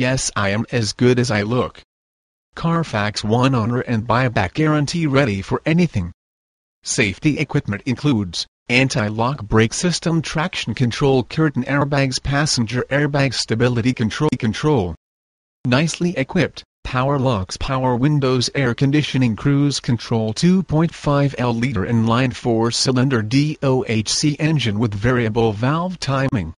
Yes I am as good as I look. Carfax One Owner and Buyback Guarantee ready for anything. Safety equipment includes anti-lock brake system traction control curtain airbags passenger airbags stability control control. Nicely equipped, power locks power windows air conditioning cruise control 2.5L liter inline 4-cylinder DOHC engine with variable valve timing.